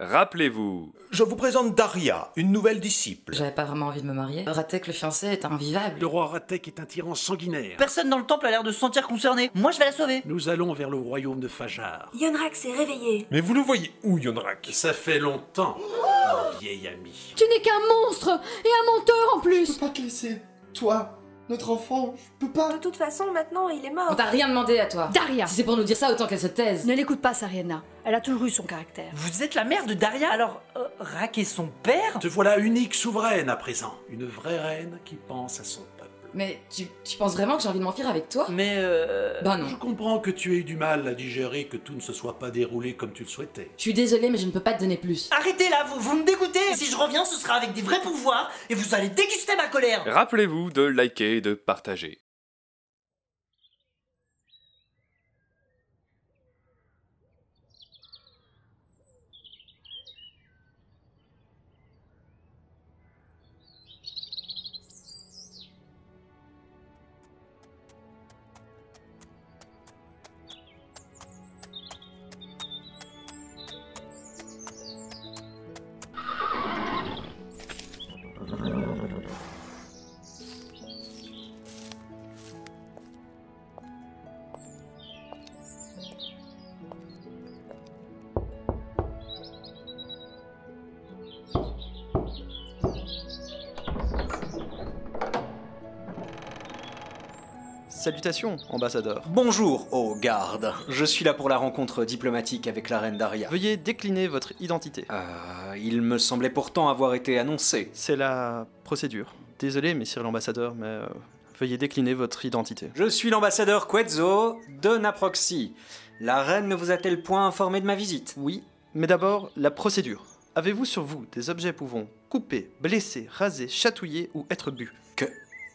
Rappelez-vous. Je vous présente Daria, une nouvelle disciple. J'avais pas vraiment envie de me marier. Ratek, le fiancé, est invivable. Le roi Ratek est un tyran sanguinaire. Personne dans le temple a l'air de se sentir concerné. Moi, je vais la sauver. Nous allons vers le royaume de Fajar. Yonrak s'est réveillé. Mais vous le voyez où, Yonrak Ça fait longtemps, mon vieil ami. Tu n'es qu'un monstre et un menteur en plus. Je peux pas te laisser, toi, notre enfant, je peux pas. De toute façon, maintenant, il est mort. On t'a rien demandé à toi. Daria Si c'est pour nous dire ça, autant qu'elle se taise. Ne l'écoute pas, Sariana. Elle a toujours eu son caractère. Vous êtes la mère de Daria, alors euh, raquer son père Te voilà unique souveraine à présent. Une vraie reine qui pense à son mais tu, penses vraiment que j'ai envie de m'enfuir avec toi Mais euh... Ben non. Je comprends que tu aies eu du mal à digérer que tout ne se soit pas déroulé comme tu le souhaitais. Je suis désolée, mais je ne peux pas te donner plus. Arrêtez là, vous, vous me dégoûtez Si je reviens, ce sera avec des vrais pouvoirs et vous allez déguster ma colère Rappelez-vous de liker et de partager. Salutations, ambassadeur. Bonjour, ô garde. Je suis là pour la rencontre diplomatique avec la reine Daria. Veuillez décliner votre identité. Euh, il me semblait pourtant avoir été annoncé. C'est la procédure. Désolé, messire l'ambassadeur, mais euh, veuillez décliner votre identité. Je suis l'ambassadeur Quetzo de Naproxy. La reine ne vous a-t-elle point informé de ma visite Oui, mais d'abord, la procédure. Avez-vous sur vous des objets pouvant couper, blesser, raser, chatouiller ou être bu Que.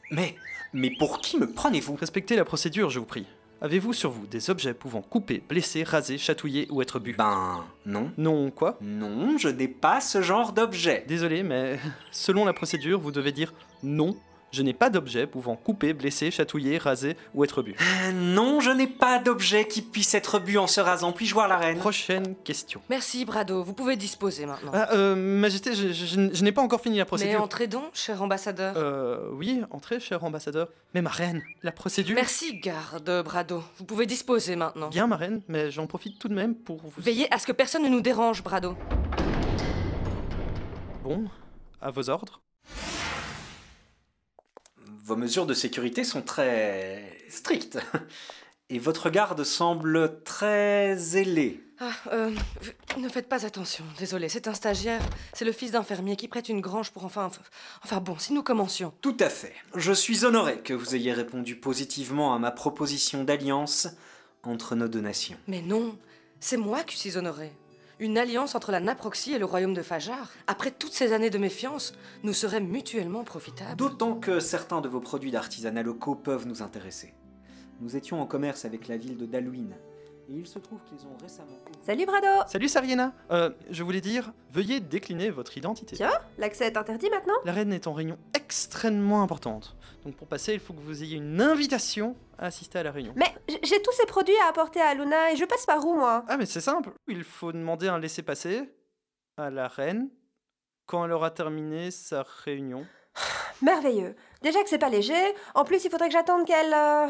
Mais. Mais pour qui me prenez-vous Respectez la procédure, je vous prie. Avez-vous sur vous des objets pouvant couper, blesser, raser, chatouiller ou être bu Ben non. Non quoi Non, je n'ai pas ce genre d'objet. Désolé, mais selon la procédure, vous devez dire non je n'ai pas d'objet pouvant couper, blesser, chatouiller, raser ou être bu. Euh, non, je n'ai pas d'objet qui puisse être bu en se rasant. Puis-je voir la reine Prochaine question. Merci, Brado. Vous pouvez disposer maintenant. Ah, euh, Majesté, je, n'ai pas encore fini la procédure. Mais entrez donc, cher ambassadeur. Euh, oui, entrez, cher ambassadeur. Mais ma reine, la procédure. Merci, garde, Brado. Vous pouvez disposer maintenant. Bien, ma reine, mais j'en profite tout de même pour vous. Veillez à ce que personne ne nous dérange, Brado. Bon, à vos ordres. Vos mesures de sécurité sont très strictes. Et votre garde semble très ailée. Ah, euh, ne faites pas attention, désolé, c'est un stagiaire, c'est le fils d'un fermier qui prête une grange pour enfin... Enfin bon, si nous commencions. Tout à fait. Je suis honoré que vous ayez répondu positivement à ma proposition d'alliance entre nos deux nations. Mais non, c'est moi qui suis honoré. Une alliance entre la Naproxie et le royaume de Fajar, après toutes ces années de méfiance, nous serait mutuellement profitable. D'autant que certains de vos produits d'artisanat locaux peuvent nous intéresser. Nous étions en commerce avec la ville de Dalouine, et il se trouve qu'ils ont récemment... Salut Brado Salut Sariena euh, Je voulais dire, veuillez décliner votre identité. Tiens, l'accès est interdit maintenant La reine est en réunion extrêmement importante, donc pour passer, il faut que vous ayez une invitation assister à la réunion. Mais j'ai tous ces produits à apporter à Luna et je passe par où, moi Ah, mais c'est simple. Il faut demander un laissez-passer à la reine quand elle aura terminé sa réunion. Merveilleux. Déjà que c'est pas léger, en plus il faudrait que j'attende qu'elle. Euh,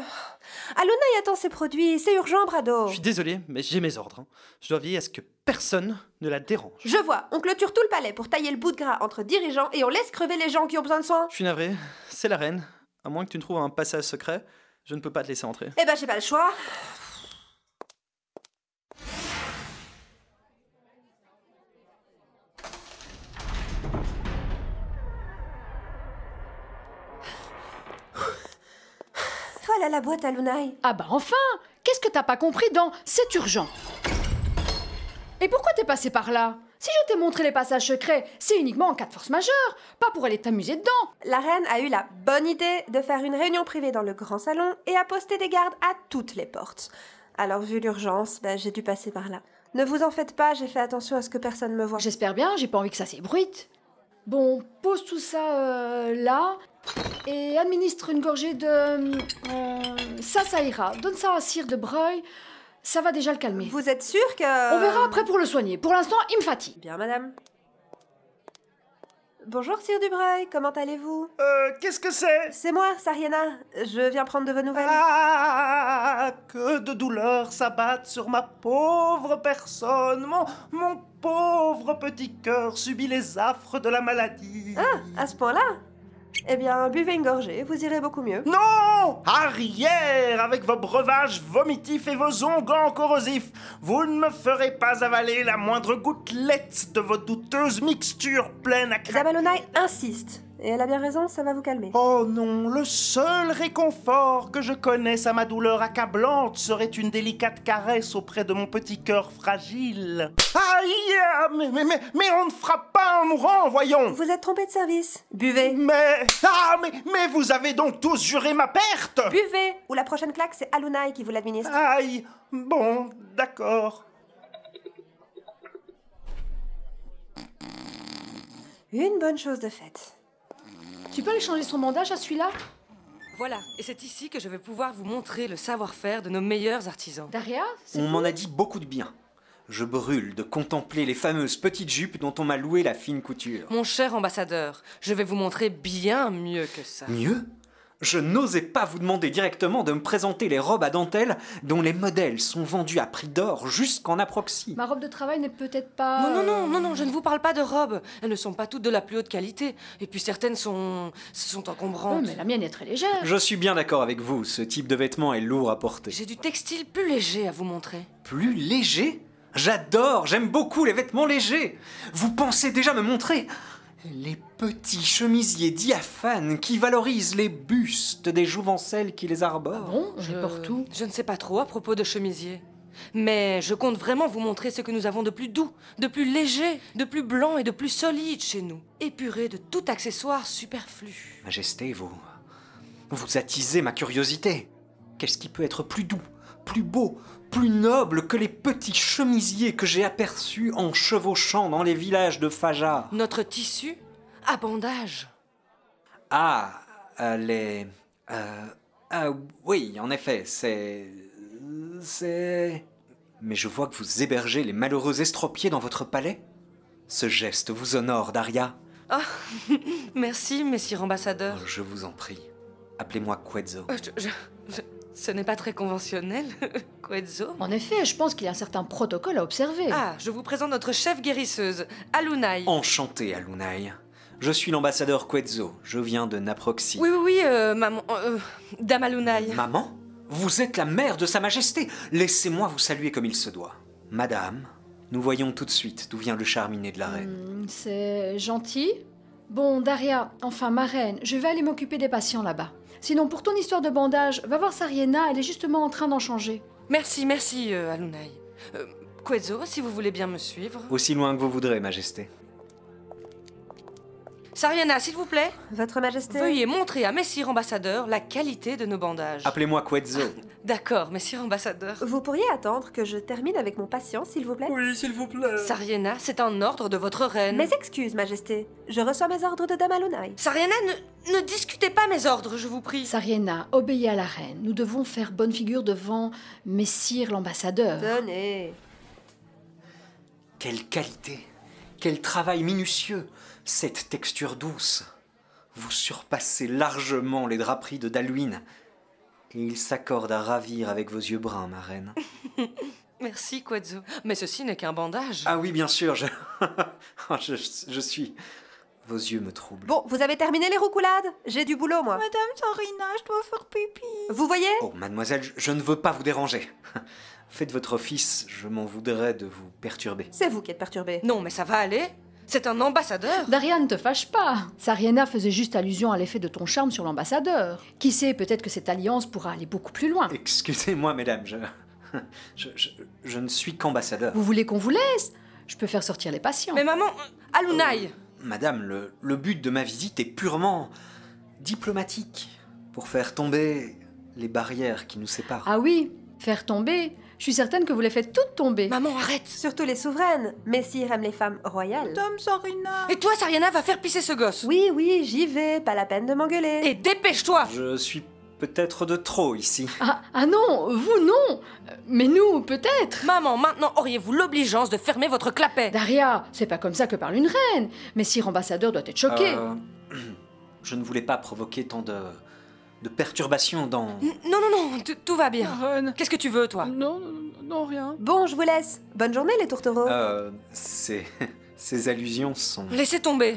Aluna y attend ses produits, c'est urgent, Brado. Je suis désolé, mais j'ai mes ordres. Hein. Je dois veiller à ce que personne ne la dérange. Je vois, on clôture tout le palais pour tailler le bout de gras entre dirigeants et on laisse crever les gens qui ont besoin de soins. Je suis navré, c'est la reine. À moins que tu ne trouves un passage secret, je ne peux pas te laisser entrer. Eh ben, j'ai pas le choix. Voilà la boîte à Lounaï. Ah bah enfin Qu'est-ce que t'as pas compris dans C'est urgent Et pourquoi t'es passé par là si je t'ai montré les passages secrets, c'est uniquement en cas de force majeure, pas pour aller t'amuser dedans. La reine a eu la bonne idée de faire une réunion privée dans le grand salon et a posté des gardes à toutes les portes. Alors vu l'urgence, ben, j'ai dû passer par là. Ne vous en faites pas, j'ai fait attention à ce que personne me voit. J'espère bien, j'ai pas envie que ça s'ébruite. Bon, pose tout ça euh, là et administre une gorgée de... Euh, ça, ça ira. Donne ça à Cire de Breuil. Ça va déjà le calmer. Vous êtes sûr que... On verra après pour le soigner. Pour l'instant, il me fatigue. Bien, madame. Bonjour, Sire Dubreuil, comment allez-vous Euh, qu'est-ce que c'est C'est moi, Sariana. Je viens prendre de vos nouvelles. Ah, que de douleurs s'abattent sur ma pauvre personne. Mon, mon pauvre petit cœur subit les affres de la maladie. Ah, à ce point-là eh bien, buvez une gorgée, vous irez beaucoup mieux. Non Arrière Avec vos breuvages vomitifs et vos onguents corrosifs, vous ne me ferez pas avaler la moindre gouttelette de vos douteuses mixture pleine à... Zabalonaï insiste. Et elle a bien raison, ça va vous calmer. Oh non, le seul réconfort que je connaisse à ma douleur accablante serait une délicate caresse auprès de mon petit cœur fragile. Aïe ah, mais, mais, mais, on ne frappe pas en mourant, voyons Vous êtes trompé de service. Buvez. Mais... Ah, mais, mais vous avez donc tous juré ma perte Buvez Ou la prochaine claque, c'est alunaï qui vous l'administre. Aïe Bon, d'accord. Une bonne chose de faite. Tu peux aller changer son mandage à celui-là Voilà, et c'est ici que je vais pouvoir vous montrer le savoir-faire de nos meilleurs artisans. Daria On m'en a dit beaucoup de bien. Je brûle de contempler les fameuses petites jupes dont on m'a loué la fine couture. Mon cher ambassadeur, je vais vous montrer bien mieux que ça. Mieux je n'osais pas vous demander directement de me présenter les robes à dentelle dont les modèles sont vendus à prix d'or jusqu'en approxy. Ma robe de travail n'est peut-être pas... Non, non, non, non, non, euh, je ne vous parle pas de robes. Elles ne sont pas toutes de la plus haute qualité. Et puis certaines sont... sont encombrantes. mais la mienne est très légère. Je suis bien d'accord avec vous. Ce type de vêtement est lourd à porter. J'ai du textile plus léger à vous montrer. Plus léger J'adore, j'aime beaucoup les vêtements légers. Vous pensez déjà me montrer les petits chemisiers diaphanes qui valorisent les bustes des jouvencelles qui les arborent. Ah bon Je porte tout. Je ne sais pas trop à propos de chemisiers. Mais je compte vraiment vous montrer ce que nous avons de plus doux, de plus léger, de plus blanc et de plus solide chez nous, épuré de tout accessoire superflu. Majesté, vous. vous attisez ma curiosité. Qu'est-ce qui peut être plus doux, plus beau, plus noble que les petits chemisiers que j'ai aperçus en chevauchant dans les villages de Faja. Notre tissu à bandage. Ah, euh, les. Euh, ah oui, en effet, c'est. C'est. Mais je vois que vous hébergez les malheureux estropiés dans votre palais. Ce geste vous honore, Daria. Ah, merci, messire ambassadeur. Je vous en prie. Appelez-moi Quetzo. Euh, ce n'est pas très conventionnel, Quetzo. En effet, je pense qu'il y a un certain protocole à observer. Ah, je vous présente notre chef guérisseuse, Alunai. Enchantée, Alunai. Je suis l'ambassadeur Quetzo. Je viens de Naproxy. Oui, oui, oui, euh, maman. Euh, Dame Alunai. Maman Vous êtes la mère de Sa Majesté Laissez-moi vous saluer comme il se doit. Madame, nous voyons tout de suite d'où vient le charminé de la reine. Hmm, c'est gentil. Bon, Daria, enfin ma reine, je vais aller m'occuper des patients là-bas. Sinon, pour ton histoire de bandage, va voir Sariena, elle est justement en train d'en changer. Merci, merci, euh, Alunaï. Euh, si vous voulez bien me suivre. Aussi loin que vous voudrez, Majesté. Sariena, s'il vous plaît. Votre Majesté. Veuillez montrer à Messire Ambassadeur la qualité de nos bandages. Appelez-moi Quetzo. D'accord, messire ambassadeur. Vous pourriez attendre que je termine avec mon patient, s'il vous plaît Oui, s'il vous plaît. Sariena, c'est un ordre de votre reine. Mes excuses, Majesté. Je reçois mes ordres de Dame Alunai. Sariena, ne, discutez pas mes ordres, je vous prie. Sariena, obéissez à la reine. Nous devons faire bonne figure devant messire l'ambassadeur. Tenez. Quelle qualité Quel travail minutieux Cette texture douce Vous surpassez largement les draperies de Dalwin il s'accorde à ravir avec vos yeux bruns, ma reine. Merci, Kwadzu. Mais ceci n'est qu'un bandage. Ah oui, bien sûr, je... je, suis... Vos yeux me troublent. Bon, vous avez terminé les roucoulades J'ai du boulot, moi. Madame Sorina, je dois faire pipi. Vous voyez Oh, mademoiselle, je, je ne veux pas vous déranger. Faites votre office, je m'en voudrais de vous perturber. C'est vous qui êtes perturbé. Non, mais ça va aller. C'est un ambassadeur Daria, ne te fâche pas. Sariana faisait juste allusion à l'effet de ton charme sur l'ambassadeur. Qui sait, peut-être que cette alliance pourra aller beaucoup plus loin. Excusez-moi, mesdames, je... Je, ne suis qu'ambassadeur. Vous voulez qu'on vous laisse Je peux faire sortir les patients. Mais maman, à euh, Madame, le, le but de ma visite est purement diplomatique. Pour faire tomber les barrières qui nous séparent. Ah oui, faire tomber je suis certaine que vous les faites toutes tomber. Maman, arrête Surtout les souveraines. Messire aime les femmes royales. Tom, Sarina Et toi, Sarina, va faire pisser ce gosse Oui, oui, j'y vais. Pas la peine de m'engueuler. Et dépêche-toi Je suis peut-être de trop ici. Ah, ah non, vous non Mais nous, peut-être Maman, maintenant, auriez-vous l'obligeance de fermer votre clapet Daria, c'est pas comme ça que parle une reine. Messire ambassadeur doit être choqué. Euh, je ne voulais pas provoquer tant de de perturbations dans... Non, non, non, tout va bien. Qu'est-ce que tu veux, toi Non, non, rien. Bon, je vous laisse. Bonne journée, les tourtereaux. Euh, ces, ces allusions sont... Laissez tomber.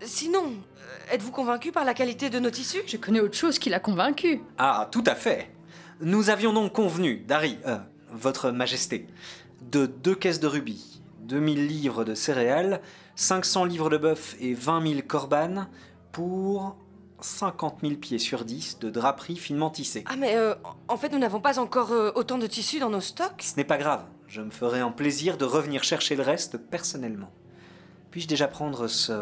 Sinon, euh, êtes-vous convaincu par la qualité de nos tissus Je connais autre chose qui l'a convaincu. Ah, tout à fait. Nous avions donc convenu, Dari, euh, votre majesté, de deux caisses de rubis, 2000 livres de céréales, 500 livres de bœuf et 20 000 corbanes pour 50 000 pieds sur 10 de draperie finement tissée. Ah mais euh, en fait nous n'avons pas encore euh, autant de tissus dans nos stocks Ce n'est pas grave, je me ferai un plaisir de revenir chercher le reste personnellement. Puis-je déjà prendre ce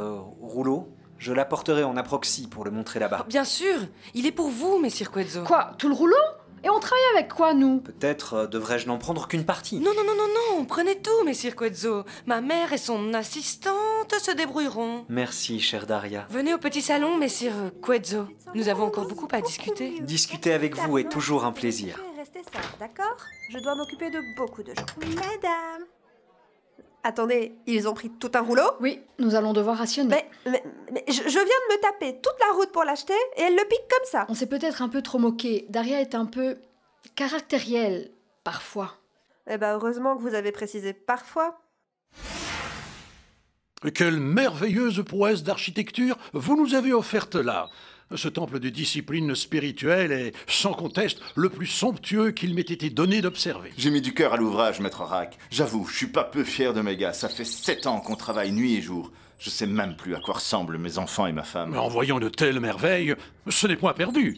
rouleau Je l'apporterai en approxy pour le montrer là-bas. Ah, bien sûr, il est pour vous, messire Quetzo. Quoi Tout le rouleau et on travaille avec quoi, nous Peut-être euh, devrais-je n'en prendre qu'une partie. Non, non, non, non, non, prenez tout, messire Quetzo. Ma mère et son assistant, se débrouilleront. Merci, chère Daria. Venez au petit salon, messire Quezo. Nous avons encore beaucoup à discuter. Discuter avec vous est toujours un plaisir. Restez d'accord Je dois m'occuper de beaucoup de gens. Madame Attendez, ils ont pris tout un rouleau Oui, nous allons devoir rationner. Mais, je, viens de me taper toute la route pour l'acheter et elle le pique comme ça. On s'est peut-être un peu trop moqué. Daria est un peu caractérielle, parfois. Eh ben heureusement que vous avez précisé parfois. Quelle merveilleuse prouesse d'architecture vous nous avez offerte là ce temple de discipline spirituelle est, sans conteste, le plus somptueux qu'il m'ait été donné d'observer. J'ai mis du cœur à l'ouvrage, maître Rack. J'avoue, je suis pas peu fier de mes gars. Ça fait sept ans qu'on travaille nuit et jour. Je sais même plus à quoi ressemblent mes enfants et ma femme. Mais en voyant de telles merveilles, ce n'est point perdu.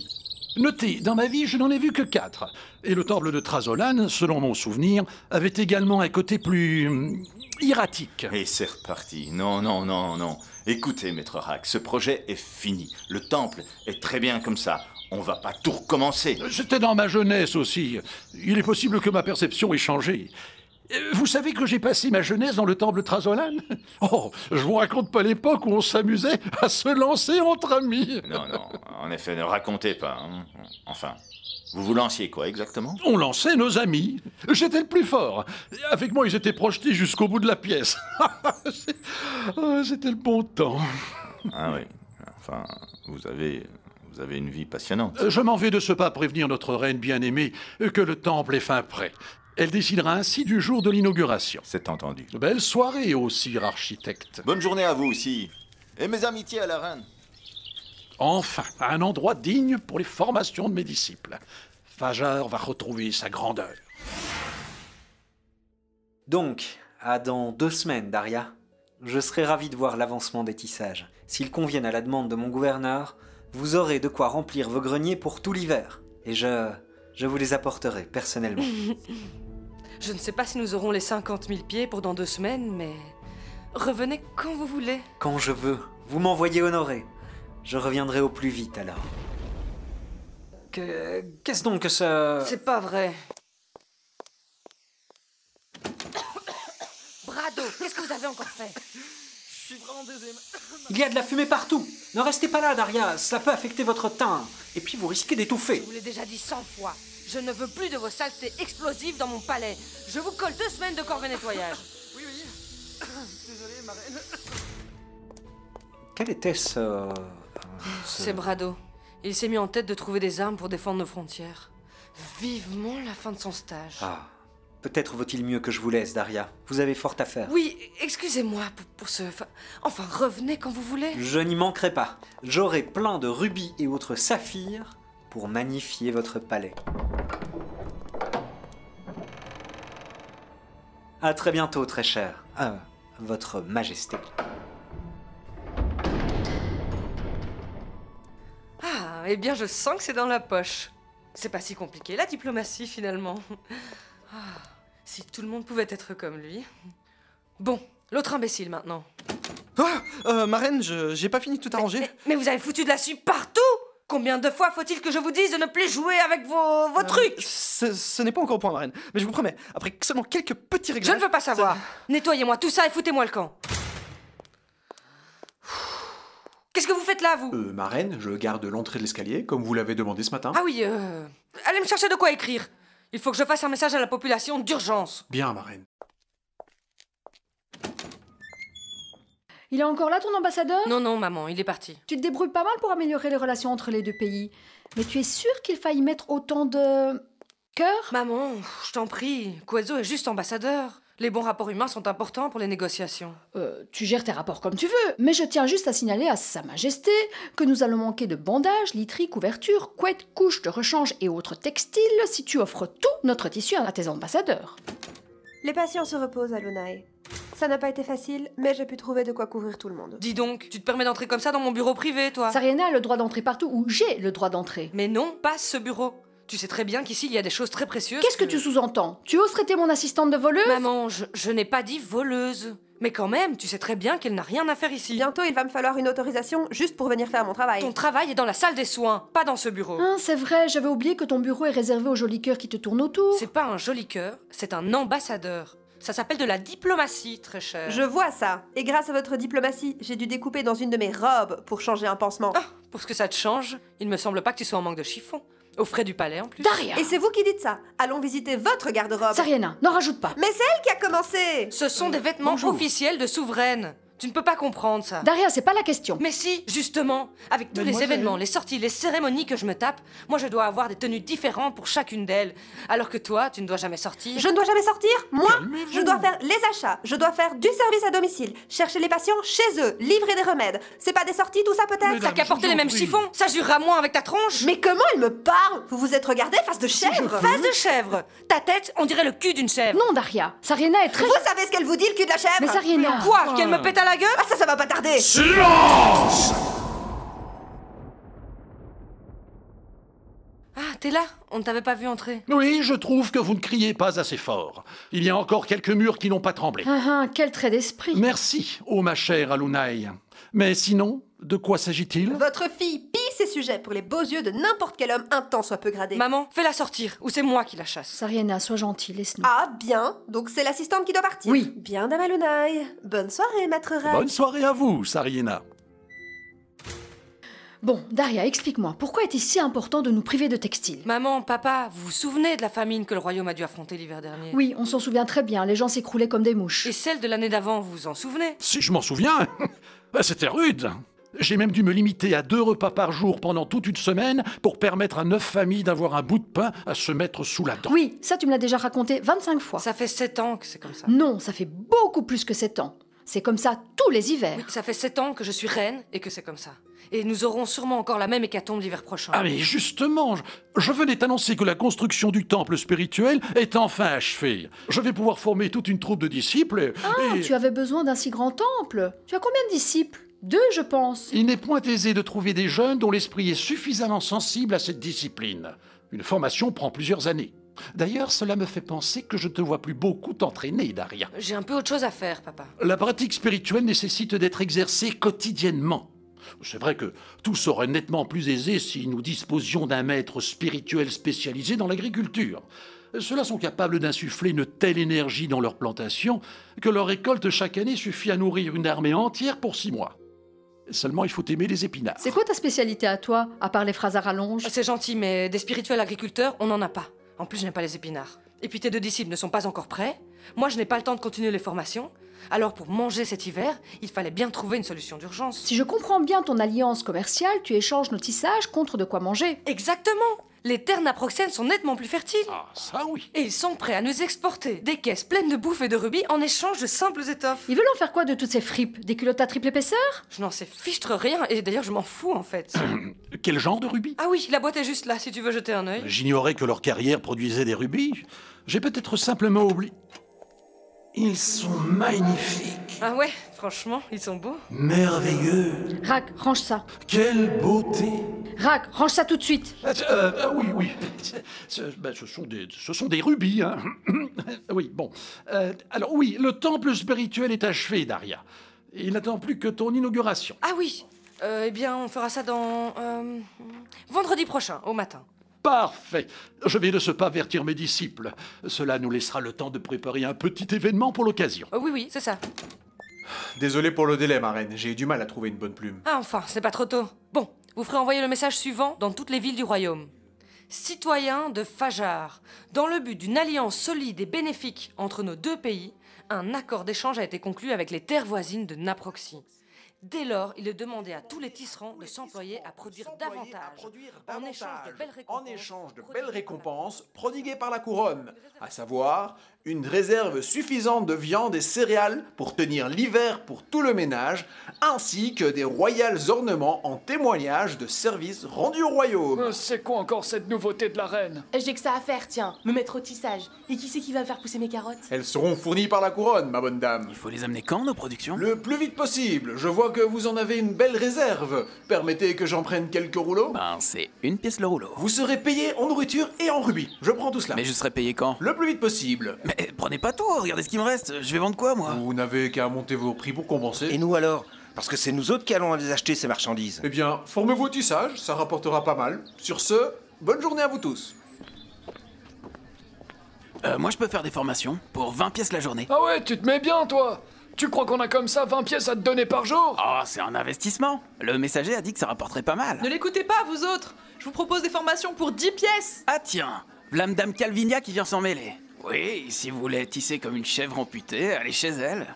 Notez, dans ma vie, je n'en ai vu que quatre. Et le temple de Trazolan, selon mon souvenir, avait également un côté plus Iratique. Et c'est reparti. Non, non, non, non. Écoutez, maître Rack, ce projet est fini. Le temple est très bien comme ça. On va pas tout recommencer. J'étais dans ma jeunesse aussi. Il est possible que ma perception ait changé. Euh, vous savez que j'ai passé ma jeunesse dans le temple Trazolan Oh, je vous raconte pas l'époque où on s'amusait à se lancer entre amis. Non, non, en effet, ne racontez pas. Hein. Enfin, vous vous lanciez quoi exactement On lançait nos amis. J'étais le plus fort. Avec moi, ils étaient projetés jusqu'au bout de la pièce. Euh, c'était le bon temps. Ah oui. Enfin, vous avez vous avez une vie passionnante. Euh, je m'en vais de ce pas prévenir notre reine bien-aimée que le temple est fin prêt. Elle décidera ainsi du jour de l'inauguration. C'est entendu. Belle soirée au sire architecte. Bonne journée à vous aussi. Et mes amitiés à la reine enfin à un endroit digne pour les formations de mes disciples. Fageur va retrouver sa grandeur. Donc, à dans deux semaines, Daria, je serai ravi de voir l'avancement des tissages. S'ils conviennent à la demande de mon gouverneur, vous aurez de quoi remplir vos greniers pour tout l'hiver. Et je. je vous les apporterai personnellement. je ne sais pas si nous aurons les 50 000 pieds pour dans deux semaines, mais. Revenez quand vous voulez. Quand je veux. Vous m'envoyez honoré. Je reviendrai au plus vite alors. Qu'est-ce donc que ça... C'est pas vrai. Brado, qu'est-ce que vous avez encore fait Je suis vraiment désolé. Il y a de la fumée partout. Ne restez pas là, Daria. ça peut affecter votre teint. Et puis vous risquez d'étouffer. Je vous l'ai déjà dit cent fois. Je ne veux plus de vos saletés explosives dans mon palais. Je vous colle deux semaines de corvée nettoyage. Oui, oui. Désolé, ma reine. Quelle était ce... C'est Brado. Il s'est mis en tête de trouver des armes pour défendre nos frontières. Vivement la fin de son stage. Ah. Peut-être vaut-il mieux que je vous laisse, Daria. Vous avez fort à faire. Oui, excusez-moi pour, ce... Enfin, revenez quand vous voulez. Je n'y manquerai pas. J'aurai plein de rubis et autres saphirs pour magnifier votre palais. À très bientôt, très cher. Euh, votre Majesté. eh bien je sens que c'est dans la poche. C'est pas si compliqué, la diplomatie finalement. Ah, si tout le monde pouvait être comme lui. Bon, l'autre imbécile maintenant. Ah euh, Marraine, j'ai pas fini de tout arranger. Mais, vous avez foutu de la suie partout Combien de fois faut-il que je vous dise de ne plus jouer avec vos, vos euh, trucs Ce, n'est pas encore point, Marraine. Mais je vous promets, après seulement quelques petits réglages... Je ne veux pas savoir Nettoyez-moi tout ça et foutez-moi le camp Qu'est-ce que vous faites là, vous euh, Ma je garde l'entrée de l'escalier, comme vous l'avez demandé ce matin. Ah oui, euh... Allez me chercher de quoi écrire. Il faut que je fasse un message à la population d'urgence. Bien, ma Il est encore là, ton ambassadeur Non, non, maman, il est parti. Tu te débrouilles pas mal pour améliorer les relations entre les deux pays. Mais tu es sûre qu'il faille mettre autant de... cœur Maman, je t'en prie, Quazo est juste ambassadeur. Les bons rapports humains sont importants pour les négociations. Euh, tu gères tes rapports comme tu veux, mais je tiens juste à signaler à Sa Majesté que nous allons manquer de bandages, literies, couvertures, couettes, couches de rechange et autres textiles si tu offres tout notre tissu à tes ambassadeurs. Les patients se reposent à Ça n'a pas été facile, mais j'ai pu trouver de quoi couvrir tout le monde. Dis donc, tu te permets d'entrer comme ça dans mon bureau privé, toi Sariana a le droit d'entrer partout où j'ai le droit d'entrer. Mais non, pas ce bureau. Tu sais très bien qu'ici, il y a des choses très précieuses. Qu'est-ce que... tu sous-entends Tu oses traiter mon assistante de voleuse Maman, je, n'ai pas dit voleuse. Mais quand même, tu sais très bien qu'elle n'a rien à faire ici. Bientôt, il va me falloir une autorisation juste pour venir faire mon travail. Ton travail est dans la salle des soins, pas dans ce bureau. Ah, c'est vrai, j'avais oublié que ton bureau est réservé aux jolis cœurs qui te tournent autour. C'est pas un joli cœur, c'est un ambassadeur. Ça s'appelle de la diplomatie, très cher. Je vois ça. Et grâce à votre diplomatie, j'ai dû découper dans une de mes robes pour changer un pansement. Ah, pour ce que ça te change, il me semble pas que tu sois en manque de chiffon. Au frais du palais en plus. Daria Et c'est vous qui dites ça. Allons visiter votre garde-robe. Sariana, n'en rajoute pas. Mais c'est elle qui a commencé Ce sont des vêtements officiels de souveraine. Tu ne peux pas comprendre ça. Daria, c'est pas la question. Mais si, justement, avec tous les événements, les sorties, les cérémonies que je me tape, moi je dois avoir des tenues différentes pour chacune d'elles. Alors que toi, tu ne dois jamais sortir. Je ne dois jamais sortir Moi, je dois faire les achats, je dois faire du service à domicile, chercher les patients chez eux, livrer des remèdes. C'est pas des sorties, tout ça peut-être T'as qu'à porter les mêmes chiffons Ça jurera moins avec ta tronche Mais comment elle me parle Vous vous êtes regardé face de chèvre Face de chèvre Ta tête, on dirait le cul d'une chèvre. Non, Daria, Sarina est très... Vous savez ce qu'elle vous dit, le cul de la chèvre Mais Sarina Quoi Qu'elle me oh. pète ah ça, ça va pas tarder Silence Ah, t'es là On ne t'avait pas vu entrer. Oui, je trouve que vous ne criez pas assez fort. Il y a encore quelques murs qui n'ont pas tremblé. Ah ah, quel trait d'esprit Merci, ô ma chère Alounaï. Mais sinon, de quoi s'agit-il Votre fille ces sujets pour les beaux yeux de n'importe quel homme un temps soit peu gradé. Maman, fais-la sortir, ou c'est moi qui la chasse. Sariena, sois gentille, laisse-nous. Ah, bien. Donc c'est l'assistante qui doit partir. Oui. Bien, Dame Bonne soirée, maître Ray. Bonne soirée à vous, Sariena. Bon, Daria, explique-moi, pourquoi est-il si important de nous priver de textiles Maman, papa, vous vous souvenez de la famine que le royaume a dû affronter l'hiver dernier Oui, on s'en souvient très bien, les gens s'écroulaient comme des mouches. Et celle de l'année d'avant, vous vous en souvenez Si je m'en souviens bah, C'était rude j'ai même dû me limiter à deux repas par jour pendant toute une semaine pour permettre à neuf familles d'avoir un bout de pain à se mettre sous la dent. Oui, ça tu me l'as déjà raconté 25 fois. Ça fait 7 ans que c'est comme ça. Non, ça fait beaucoup plus que 7 ans. C'est comme ça tous les hivers. ça fait 7 ans que je suis reine et que c'est comme ça. Et nous aurons sûrement encore la même hécatombe l'hiver prochain. Ah mais justement, je, venais t'annoncer que la construction du temple spirituel est enfin achevée. Je vais pouvoir former toute une troupe de disciples. Et... Ah, tu avais besoin d'un si grand temple. Tu as combien de disciples deux, je pense. Il n'est point aisé de trouver des jeunes dont l'esprit est suffisamment sensible à cette discipline. Une formation prend plusieurs années. D'ailleurs, cela me fait penser que je ne te vois plus beaucoup t'entraîner, Daria. J'ai un peu autre chose à faire, papa. La pratique spirituelle nécessite d'être exercée quotidiennement. C'est vrai que tout serait nettement plus aisé si nous disposions d'un maître spirituel spécialisé dans l'agriculture. Ceux-là sont capables d'insuffler une telle énergie dans leurs plantations que leur récolte chaque année suffit à nourrir une armée entière pour six mois. Seulement, il faut aimer les épinards. C'est quoi ta spécialité à toi, à part les phrases à rallonge ah, C'est gentil, mais des spirituels agriculteurs, on n'en a pas. En plus, je n'aime pas les épinards. Et puis tes deux disciples ne sont pas encore prêts. Moi, je n'ai pas le temps de continuer les formations. Alors, pour manger cet hiver, il fallait bien trouver une solution d'urgence. Si je comprends bien ton alliance commerciale, tu échanges nos tissages contre de quoi manger. Exactement les terres naproxènes sont nettement plus fertiles. Ah, ça oui. Et ils sont prêts à nous exporter des caisses pleines de bouffe et de rubis en échange de simples étoffes. Ils veulent en faire quoi de toutes ces fripes Des culottes à triple épaisseur Je n'en sais fichtre rien, et d'ailleurs je m'en fous en fait. Quel genre de rubis Ah oui, la boîte est juste là, si tu veux jeter un oeil. J'ignorais que leur carrière produisait des rubis. J'ai peut-être simplement oublié... Ils sont magnifiques. Ah ouais, franchement, ils sont beaux. Merveilleux. Rac, range ça. Quelle beauté. Rac, range ça tout de suite. Ah, euh, ah oui, oui. Ben, ce, sont des, ce sont des rubis. Hein. oui, bon. Euh, alors oui, le temple spirituel est achevé, Daria. Il n'attend plus que ton inauguration. Ah oui. Euh, eh bien, on fera ça dans... vendredi prochain, au matin. Parfait. Je vais de se pas avertir mes disciples. Cela nous laissera le temps de préparer un petit événement pour l'occasion. Oh oui, oui, c'est ça. Désolé pour le délai, ma reine. J'ai eu du mal à trouver une bonne plume. Ah, enfin, c'est pas trop tôt. Bon, vous ferez envoyer le message suivant dans toutes les villes du royaume. Citoyens de Fajar, dans le but d'une alliance solide et bénéfique entre nos deux pays, un accord d'échange a été conclu avec les terres voisines de Naproxy. Dès lors, il est demandé à tous les tisserands de s'employer à produire davantage, en échange de belles récompenses prodiguées par la couronne, à savoir une réserve suffisante de viande et céréales pour tenir l'hiver pour tout le ménage, ainsi que des royales ornements en témoignage de services rendus au royaume. Euh, c'est quoi encore cette nouveauté de la reine euh, J'ai que ça à faire, tiens, me mettre au tissage. Et qui c'est qui va faire pousser mes carottes Elles seront fournies par la couronne, ma bonne dame. Il faut les amener quand, nos productions Le plus vite possible. Je vois que vous en avez une belle réserve. Permettez que j'en prenne quelques rouleaux Ben, c'est une pièce le rouleau. Vous serez payé en nourriture et en rubis. Je prends tout cela. Mais je serai payé quand Le plus vite possible. Eh, prenez pas tout, regardez ce qui me reste. Je vais vendre quoi, moi Vous n'avez qu'à monter vos prix pour compenser. Et nous alors Parce que c'est nous autres qui allons les acheter, ces marchandises. Eh bien, formez-vous tissages, ça rapportera pas mal. Sur ce, bonne journée à vous tous. Euh, moi, je peux faire des formations pour 20 pièces la journée. Ah ouais, tu te mets bien, toi tu crois qu'on a comme ça 20 pièces à te donner par jour Oh, c'est un investissement Le messager a dit que ça rapporterait pas mal. Ne l'écoutez pas, vous autres Je vous propose des formations pour 10 pièces Ah tiens V'là Calvinia qui vient s'en mêler. Oui, si vous voulez tisser comme une chèvre amputée, allez chez elle.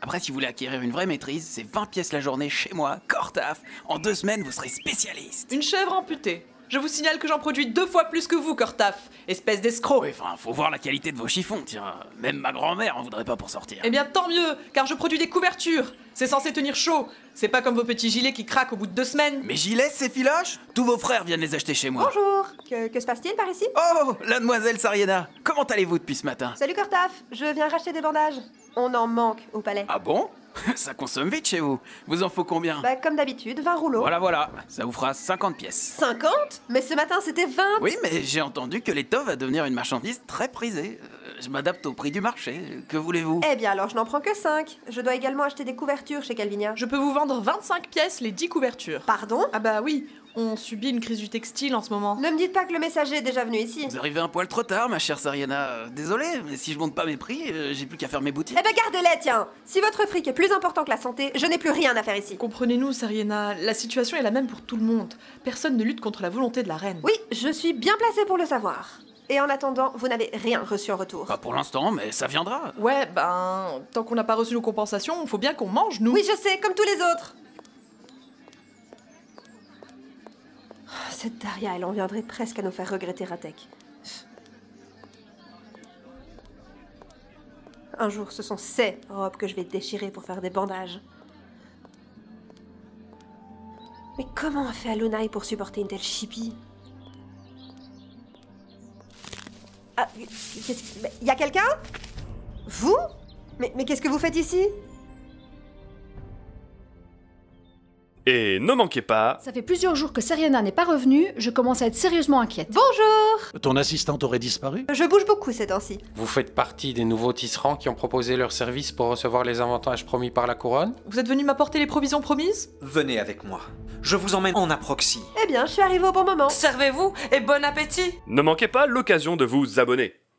Après, si vous voulez acquérir une vraie maîtrise, c'est 20 pièces la journée chez moi, cortaf. En deux semaines, vous serez spécialiste. Une chèvre amputée je vous signale que j'en produis deux fois plus que vous, Cortaf. Espèce d'escroc. enfin, faut voir la qualité de vos chiffons, tiens. Même ma grand-mère en voudrait pas pour sortir. Eh bien, tant mieux, car je produis des couvertures. C'est censé tenir chaud. C'est pas comme vos petits gilets qui craquent au bout de deux semaines. Mes gilets, ces filoches Tous vos frères viennent les acheter chez moi. Bonjour. Que, que se passe-t-il par ici Oh, la demoiselle Sariena. Comment allez-vous depuis ce matin Salut, Cortaf. Je viens racheter des bandages. On en manque au palais. Ah bon Ça consomme vite chez vous. Vous en faut combien bah, comme d'habitude, 20 rouleaux. Voilà, voilà. Ça vous fera 50 pièces. 50 Mais ce matin, c'était 20 Oui, mais j'ai entendu que l'étoffe va devenir une marchandise très prisée. Euh, je m'adapte au prix du marché. Que voulez-vous Eh bien alors, je n'en prends que 5. Je dois également acheter des couvertures chez Calvinia. Je peux vous vendre 25 pièces les 10 couvertures. Pardon Ah bah oui, on subit une crise du textile en ce moment. Ne me dites pas que le messager est déjà venu ici. Vous arrivez un poil trop tard, ma chère Sariana. Euh, désolé, mais si je monte pas mes prix, euh, j'ai plus qu'à faire mes boutiques. Eh ben gardez-les, tiens Si votre fric est plus important que la santé, je n'ai plus rien à faire ici. Comprenez-nous, Sariana, la situation est la même pour tout le monde. Personne ne lutte contre la volonté de la reine. Oui, je suis bien placée pour le savoir. Et en attendant, vous n'avez rien reçu en retour. Pas pour l'instant, mais ça viendra. Ouais, ben, tant qu'on n'a pas reçu nos compensations, il faut bien qu'on mange, nous. Oui, je sais, comme tous les autres. Cette Daria, elle en viendrait presque à nous faire regretter Ratek. Un jour, ce sont ces robes que je vais déchirer pour faire des bandages. Mais comment a fait Alunai pour supporter une telle chipie Ah, il y a quelqu'un Vous mais qu'est-ce que vous faites ici Et ne manquez pas... Ça fait plusieurs jours que Seriana n'est pas revenue, je commence à être sérieusement inquiète. Bonjour Ton assistante aurait disparu Je bouge beaucoup ces temps-ci. Vous faites partie des nouveaux tisserands qui ont proposé leur service pour recevoir les avantages promis par la couronne Vous êtes venu m'apporter les provisions promises Venez avec moi. Je vous emmène en aproxie. Eh bien, je suis arrivé au bon moment. Servez-vous et bon appétit Ne manquez pas l'occasion de vous abonner.